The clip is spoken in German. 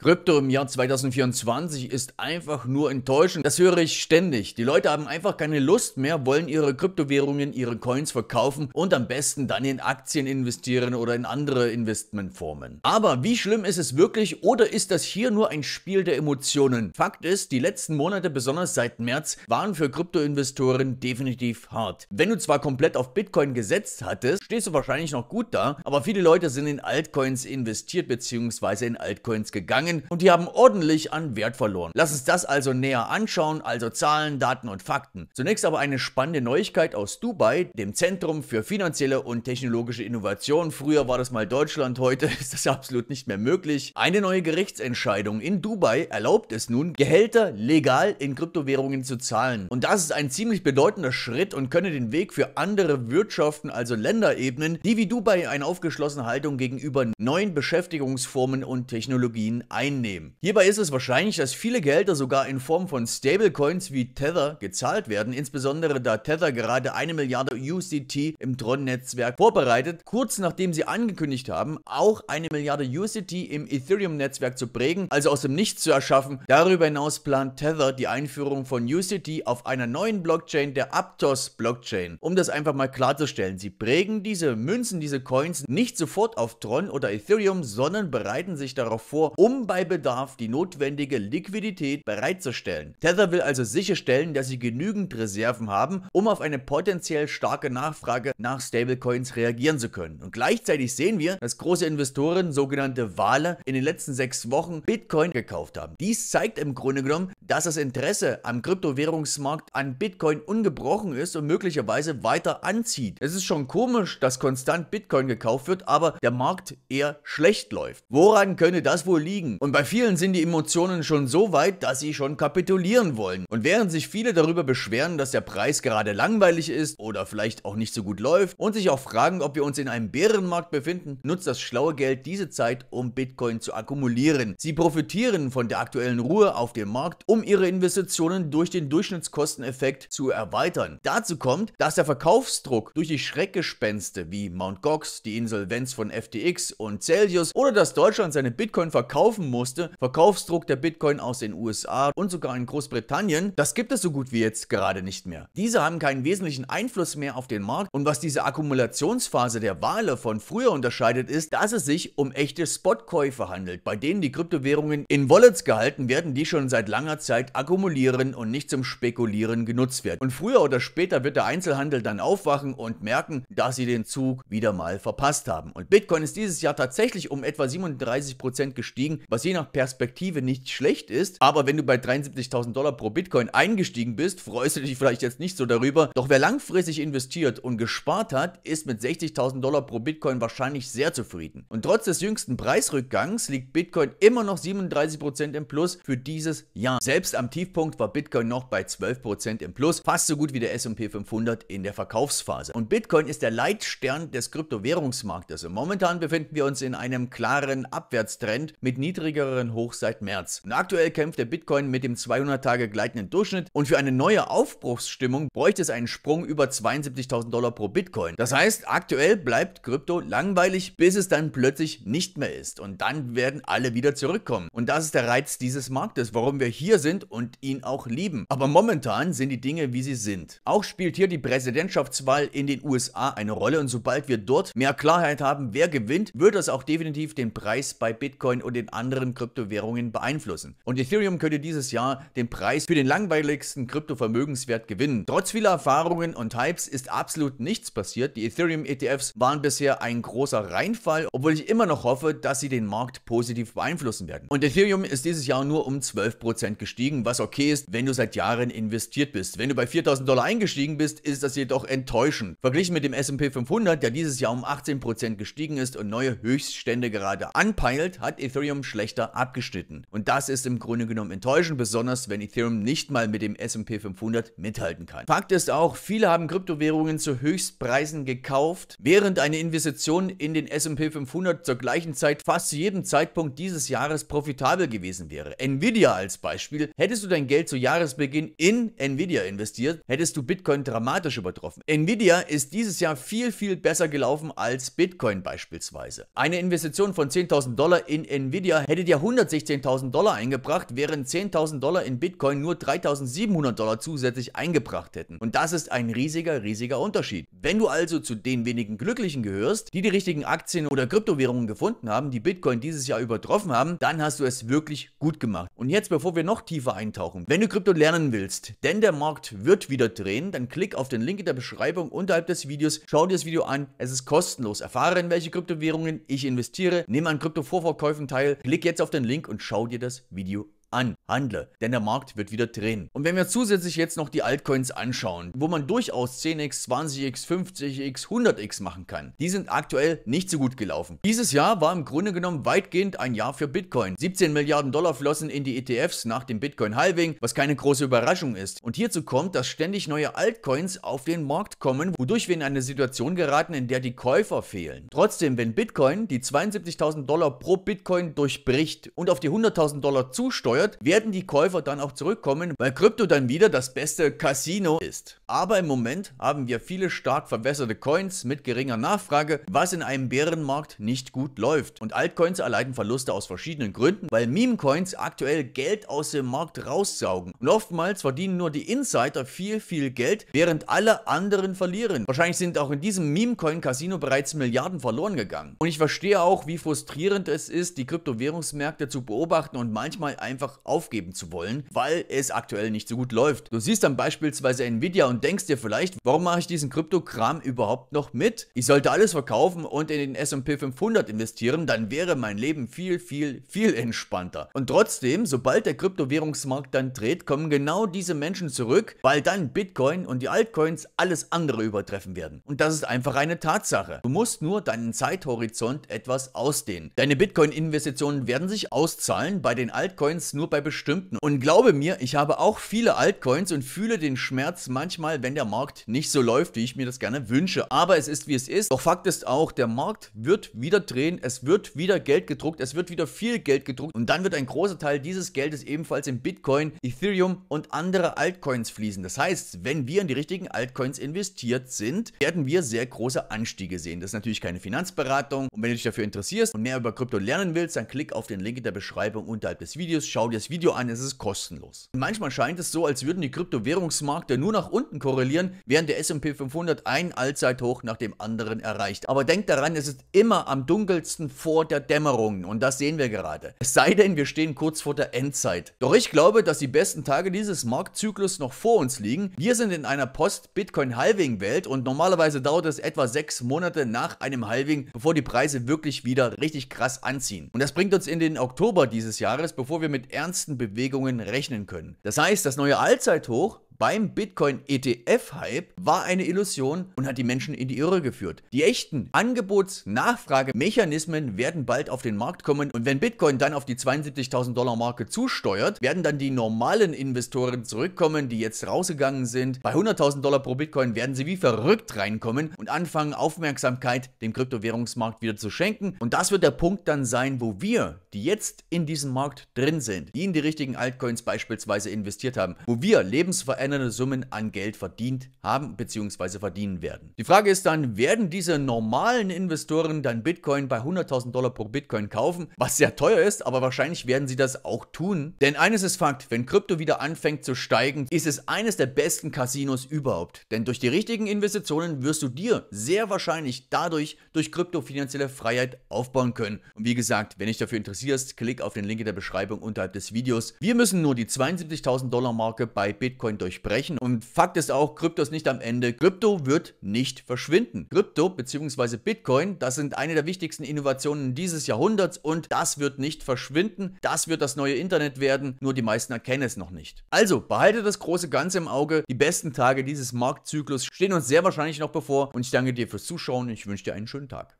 Krypto im Jahr 2024 ist einfach nur enttäuschend. Das höre ich ständig. Die Leute haben einfach keine Lust mehr, wollen ihre Kryptowährungen, ihre Coins verkaufen und am besten dann in Aktien investieren oder in andere Investmentformen. Aber wie schlimm ist es wirklich oder ist das hier nur ein Spiel der Emotionen? Fakt ist, die letzten Monate, besonders seit März, waren für Kryptoinvestoren definitiv hart. Wenn du zwar komplett auf Bitcoin gesetzt hattest, stehst du wahrscheinlich noch gut da, aber viele Leute sind in Altcoins investiert bzw. in Altcoins gegangen gegangen und die haben ordentlich an Wert verloren. Lass uns das also näher anschauen, also Zahlen, Daten und Fakten. Zunächst aber eine spannende Neuigkeit aus Dubai, dem Zentrum für finanzielle und technologische Innovation. Früher war das mal Deutschland, heute ist das absolut nicht mehr möglich. Eine neue Gerichtsentscheidung in Dubai erlaubt es nun, Gehälter legal in Kryptowährungen zu zahlen. Und das ist ein ziemlich bedeutender Schritt und könne den Weg für andere Wirtschaften, also Länder ebnen, die wie Dubai eine aufgeschlossene Haltung gegenüber neuen Beschäftigungsformen und Technologien einnehmen. Hierbei ist es wahrscheinlich, dass viele Gelder sogar in Form von Stablecoins wie Tether gezahlt werden, insbesondere da Tether gerade eine Milliarde USDT im Tron-Netzwerk vorbereitet, kurz nachdem sie angekündigt haben, auch eine Milliarde USDT im Ethereum-Netzwerk zu prägen, also aus dem Nichts zu erschaffen. Darüber hinaus plant Tether die Einführung von USDT auf einer neuen Blockchain, der Aptos-Blockchain. Um das einfach mal klarzustellen, sie prägen diese Münzen, diese Coins nicht sofort auf Tron oder Ethereum, sondern bereiten sich darauf vor, um bei Bedarf die notwendige Liquidität bereitzustellen. Tether will also sicherstellen, dass sie genügend Reserven haben, um auf eine potenziell starke Nachfrage nach Stablecoins reagieren zu können. Und gleichzeitig sehen wir, dass große Investoren, sogenannte Wale, in den letzten sechs Wochen Bitcoin gekauft haben. Dies zeigt im Grunde genommen, dass das Interesse am Kryptowährungsmarkt an Bitcoin ungebrochen ist und möglicherweise weiter anzieht. Es ist schon komisch, dass konstant Bitcoin gekauft wird, aber der Markt eher schlecht läuft. Woran könnte das wohl liegen? Und bei vielen sind die Emotionen schon so weit, dass sie schon kapitulieren wollen. Und während sich viele darüber beschweren, dass der Preis gerade langweilig ist oder vielleicht auch nicht so gut läuft und sich auch fragen, ob wir uns in einem Bärenmarkt befinden, nutzt das schlaue Geld diese Zeit, um Bitcoin zu akkumulieren. Sie profitieren von der aktuellen Ruhe auf dem Markt, um ihre Investitionen durch den Durchschnittskosteneffekt zu erweitern. Dazu kommt, dass der Verkaufsdruck durch die Schreckgespenste wie Mount Gox, die Insolvenz von FTX und Celsius oder dass Deutschland seine Bitcoin verkaufen schlucken musste, Verkaufsdruck der Bitcoin aus den USA und sogar in Großbritannien, das gibt es so gut wie jetzt gerade nicht mehr. Diese haben keinen wesentlichen Einfluss mehr auf den Markt und was diese Akkumulationsphase der Wale von früher unterscheidet ist, dass es sich um echte Spotkäufe handelt, bei denen die Kryptowährungen in Wallets gehalten werden, die schon seit langer Zeit akkumulieren und nicht zum Spekulieren genutzt werden. Und früher oder später wird der Einzelhandel dann aufwachen und merken, dass sie den Zug wieder mal verpasst haben. Und Bitcoin ist dieses Jahr tatsächlich um etwa 37% gestiegen, was je nach Perspektive nicht schlecht ist. Aber wenn du bei 73.000 Dollar pro Bitcoin eingestiegen bist, freust du dich vielleicht jetzt nicht so darüber. Doch wer langfristig investiert und gespart hat, ist mit 60.000 Dollar pro Bitcoin wahrscheinlich sehr zufrieden. Und trotz des jüngsten Preisrückgangs liegt Bitcoin immer noch 37% im Plus für dieses Jahr. Selbst am Tiefpunkt war Bitcoin noch bei 12% im Plus, fast so gut wie der S&P 500 in der Verkaufsphase. Und Bitcoin ist der Leitstern des Kryptowährungsmarktes und momentan befinden wir uns in einem klaren Abwärtstrend mit niedrigen niedrigeren Hoch seit März. Und aktuell kämpft der Bitcoin mit dem 200 Tage gleitenden Durchschnitt und für eine neue Aufbruchsstimmung bräuchte es einen Sprung über 72.000 Dollar pro Bitcoin. Das heißt, aktuell bleibt Krypto langweilig, bis es dann plötzlich nicht mehr ist und dann werden alle wieder zurückkommen. Und das ist der Reiz dieses Marktes, warum wir hier sind und ihn auch lieben. Aber momentan sind die Dinge, wie sie sind. Auch spielt hier die Präsidentschaftswahl in den USA eine Rolle und sobald wir dort mehr Klarheit haben, wer gewinnt, wird das auch definitiv den Preis bei Bitcoin und den anderen anderen Kryptowährungen beeinflussen. Und Ethereum könnte dieses Jahr den Preis für den langweiligsten Kryptovermögenswert gewinnen. Trotz vieler Erfahrungen und Hypes ist absolut nichts passiert. Die Ethereum-ETFs waren bisher ein großer Reinfall, obwohl ich immer noch hoffe, dass sie den Markt positiv beeinflussen werden. Und Ethereum ist dieses Jahr nur um 12% gestiegen, was okay ist, wenn du seit Jahren investiert bist. Wenn du bei 4000 Dollar eingestiegen bist, ist das jedoch enttäuschend. Verglichen mit dem S&P 500, der dieses Jahr um 18% gestiegen ist und neue Höchststände gerade anpeilt, hat Ethereum schlecht schlechter abgeschnitten. Und das ist im Grunde genommen enttäuschend, besonders wenn Ethereum nicht mal mit dem S&P 500 mithalten kann. Fakt ist auch, viele haben Kryptowährungen zu Höchstpreisen gekauft, während eine Investition in den S&P 500 zur gleichen Zeit fast zu jedem Zeitpunkt dieses Jahres profitabel gewesen wäre. Nvidia als Beispiel, hättest du dein Geld zu Jahresbeginn in Nvidia investiert, hättest du Bitcoin dramatisch übertroffen. Nvidia ist dieses Jahr viel, viel besser gelaufen als Bitcoin beispielsweise. Eine Investition von 10.000 Dollar in Nvidia hätte dir 116.000 Dollar eingebracht, während 10.000 Dollar in Bitcoin nur 3.700 Dollar zusätzlich eingebracht hätten. Und das ist ein riesiger, riesiger Unterschied. Wenn du also zu den wenigen Glücklichen gehörst, die die richtigen Aktien oder Kryptowährungen gefunden haben, die Bitcoin dieses Jahr übertroffen haben, dann hast du es wirklich gut gemacht. Und jetzt, bevor wir noch tiefer eintauchen, wenn du Krypto lernen willst, denn der Markt wird wieder drehen, dann klick auf den Link in der Beschreibung unterhalb des Videos, schau dir das Video an, es ist kostenlos. Erfahre, in welche Kryptowährungen ich investiere, nehme an Krypto-Vorverkäufen teil, klick Klick jetzt auf den Link und schau dir das Video an, handle, denn der Markt wird wieder drehen. Und wenn wir zusätzlich jetzt noch die Altcoins anschauen, wo man durchaus 10x, 20x, 50x, 100x machen kann, die sind aktuell nicht so gut gelaufen. Dieses Jahr war im Grunde genommen weitgehend ein Jahr für Bitcoin. 17 Milliarden Dollar flossen in die ETFs nach dem Bitcoin-Halving, was keine große Überraschung ist. Und hierzu kommt, dass ständig neue Altcoins auf den Markt kommen, wodurch wir in eine Situation geraten, in der die Käufer fehlen. Trotzdem, wenn Bitcoin die 72.000 Dollar pro Bitcoin durchbricht und auf die 100.000 Dollar zusteuert, steuert, werden die Käufer dann auch zurückkommen, weil Krypto dann wieder das beste Casino ist. Aber im Moment haben wir viele stark verwässerte Coins mit geringer Nachfrage, was in einem Bärenmarkt nicht gut läuft. Und Altcoins erleiden Verluste aus verschiedenen Gründen, weil Meme-Coins aktuell Geld aus dem Markt raussaugen. Und oftmals verdienen nur die Insider viel, viel Geld, während alle anderen verlieren. Wahrscheinlich sind auch in diesem Meme-Coin-Casino bereits Milliarden verloren gegangen. Und ich verstehe auch, wie frustrierend es ist, die Kryptowährungsmärkte zu beobachten und manchmal einfach einfach aufgeben zu wollen, weil es aktuell nicht so gut läuft. Du siehst dann beispielsweise Nvidia und denkst dir vielleicht, warum mache ich diesen Kryptokram überhaupt noch mit? Ich sollte alles verkaufen und in den S&P 500 investieren, dann wäre mein Leben viel, viel, viel entspannter. Und trotzdem, sobald der Kryptowährungsmarkt dann dreht, kommen genau diese Menschen zurück, weil dann Bitcoin und die Altcoins alles andere übertreffen werden. Und das ist einfach eine Tatsache. Du musst nur deinen Zeithorizont etwas ausdehnen. Deine Bitcoin-Investitionen werden sich auszahlen, bei den Altcoins nur bei bestimmten. Und glaube mir, ich habe auch viele Altcoins und fühle den Schmerz manchmal, wenn der Markt nicht so läuft, wie ich mir das gerne wünsche. Aber es ist, wie es ist. Doch Fakt ist auch, der Markt wird wieder drehen, es wird wieder Geld gedruckt, es wird wieder viel Geld gedruckt und dann wird ein großer Teil dieses Geldes ebenfalls in Bitcoin, Ethereum und andere Altcoins fließen. Das heißt, wenn wir in die richtigen Altcoins investiert sind, werden wir sehr große Anstiege sehen. Das ist natürlich keine Finanzberatung und wenn du dich dafür interessierst und mehr über Krypto lernen willst, dann klick auf den Link in der Beschreibung unterhalb des Videos. Schau schau dir das Video an, es ist kostenlos. Und Manchmal scheint es so, als würden die Kryptowährungsmärkte nur nach unten korrelieren, während der S&P 500 ein Allzeithoch nach dem anderen erreicht. Aber denkt daran, es ist immer am dunkelsten vor der Dämmerung und das sehen wir gerade. Es sei denn, wir stehen kurz vor der Endzeit. Doch ich glaube, dass die besten Tage dieses Marktzyklus noch vor uns liegen. Wir sind in einer Post-Bitcoin-Halving-Welt und normalerweise dauert es etwa sechs Monate nach einem Halving, bevor die Preise wirklich wieder richtig krass anziehen. Und das bringt uns in den Oktober dieses Jahres, bevor wir mit ernsten Bewegungen rechnen können. Das heißt, das neue Allzeithoch beim Bitcoin-ETF-Hype war eine Illusion und hat die Menschen in die Irre geführt. Die echten Angebots-Nachfrage-Mechanismen werden bald auf den Markt kommen und wenn Bitcoin dann auf die 72.000 Dollar Marke zusteuert, werden dann die normalen Investoren zurückkommen, die jetzt rausgegangen sind. Bei 100.000 Dollar pro Bitcoin werden sie wie verrückt reinkommen und anfangen, Aufmerksamkeit dem Kryptowährungsmarkt wieder zu schenken. Und das wird der Punkt dann sein, wo wir, die jetzt in diesem Markt drin sind, die in die richtigen Altcoins beispielsweise investiert haben, wo wir lebensverändernde verändernde Summen an Geld verdient haben bzw. verdienen werden. Die Frage ist dann, werden diese normalen Investoren dann Bitcoin bei 100.000 Dollar pro Bitcoin kaufen, was sehr teuer ist, aber wahrscheinlich werden sie das auch tun. Denn eines ist Fakt, wenn Krypto wieder anfängt zu steigen, ist es eines der besten Casinos überhaupt. Denn durch die richtigen Investitionen wirst du dir sehr wahrscheinlich dadurch durch Krypto finanzielle Freiheit aufbauen können. Und wie gesagt, wenn dich dafür interessierst, klick auf den Link in der Beschreibung unterhalb des Videos. Wir müssen nur die 72.000 Dollar Marke bei Bitcoin durch sprechen. Und Fakt ist auch, Krypto ist nicht am Ende. Krypto wird nicht verschwinden. Krypto bzw. Bitcoin, das sind eine der wichtigsten Innovationen dieses Jahrhunderts und das wird nicht verschwinden. Das wird das neue Internet werden, nur die meisten erkennen es noch nicht. Also behalte das große Ganze im Auge. Die besten Tage dieses Marktzyklus stehen uns sehr wahrscheinlich noch bevor und ich danke dir fürs Zuschauen. Ich wünsche dir einen schönen Tag.